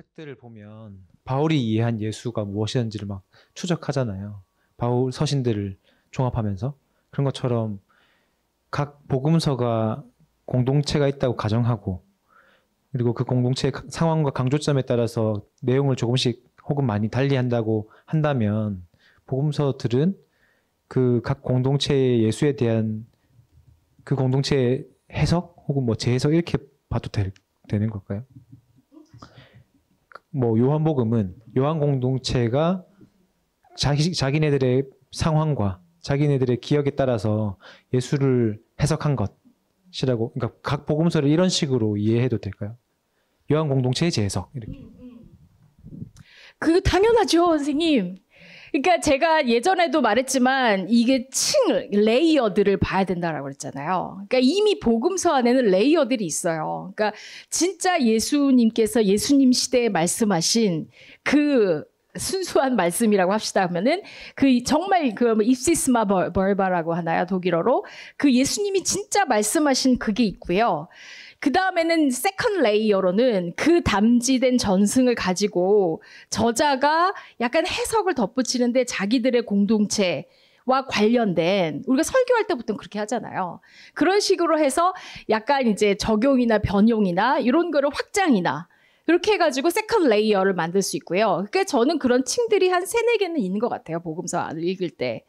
책들을 보면 바울이 이해한 예수가 무엇이었는지를 막 추적하잖아요. 바울 서신들을 종합하면서 그런 것처럼 각 복음서가 공동체가 있다고 가정하고 그리고 그 공동체의 상황과 강조점에 따라서 내용을 조금씩 혹은 많이 달리한다고 한다면 복음서들은 그 각 공동체의 예수에 대한 그 공동체의 해석 혹은 뭐 재해석 이렇게 봐도 될, 되는 걸까요? 뭐 요한복음은 요한 공동체가 자기 자기네들의 상황과 자기네들의 기억에 따라서 예수를 해석한 것이라고 그러니까 각 복음서를 이런 식으로 이해해도 될까요? 요한 공동체의 재해석 이렇게. 그 당연하죠, 선생님. 그러니까 제가 예전에도 말했지만 이게 층 레이어들을 봐야 된다라고 그랬잖아요. 그러니까 이미 복음서 안에는 레이어들이 있어요. 그러니까 진짜 예수님께서 예수님 시대에 말씀하신 그 순수한 말씀이라고 합시다 하면은 그 정말 그 뭐 입시스마 벌바라고 하나요 독일어로 그 예수님이 진짜 말씀하신 그게 있고요. 그 다음에는 세컨 레이어로는 그 담지된 전승을 가지고 저자가 약간 해석을 덧붙이는데 자기들의 공동체 와 관련된 우리가 설교할 때부터 그렇게 하잖아요. 그런 식으로 해서 약간 이제 적용이나 변용이나 이런 거를 확장이나 그렇게 해가지고 세컨 레이어를 만들 수 있고요. 그러니까 저는 그런 층들이 한 세네 개는 있는 것 같아요. 복음서 읽을 때.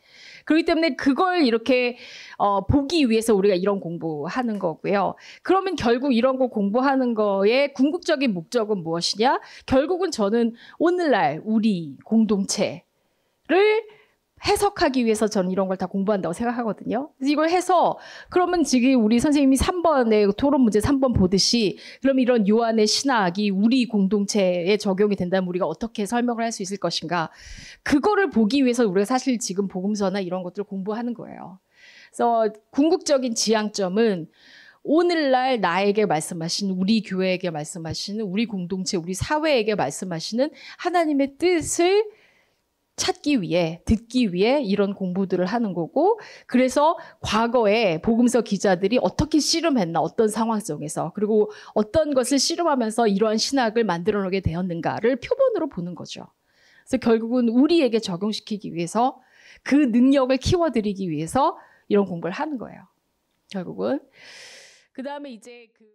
그렇기 때문에 그걸 이렇게 어, 보기 위해서 우리가 이런 공부하는 거고요. 그러면 결국 이런 거 공부하는 거의 궁극적인 목적은 무엇이냐? 결국은 저는 오늘날 우리 공동체를 해석하기 위해서 저는 이런 걸 다 공부한다고 생각하거든요. 이걸 해서 그러면 지금 우리 선생님이 3번의 토론 문제 3번 보듯이 그럼 이런 요한의 신학이 우리 공동체에 적용이 된다면 우리가 어떻게 설명을 할 수 있을 것인가? 그거를 보기 위해서 우리가 사실 지금 복음서나 이런 것들을 공부하는 거예요. 그래서 궁극적인 지향점은 오늘날 나에게 말씀하신 우리 교회에게 말씀하시는 우리 공동체 우리 사회에게 말씀하시는 하나님의 뜻을 찾기 위해, 듣기 위해 이런 공부들을 하는 거고, 그래서 과거에 복음서 기자들이 어떻게 씨름했나, 어떤 상황 속에서, 그리고 어떤 것을 씨름하면서 이러한 신학을 만들어 놓게 되었는가를 표본으로 보는 거죠. 그래서 결국은 우리에게 적용시키기 위해서 그 능력을 키워드리기 위해서 이런 공부를 하는 거예요. 결국은. 그 다음에 이제 그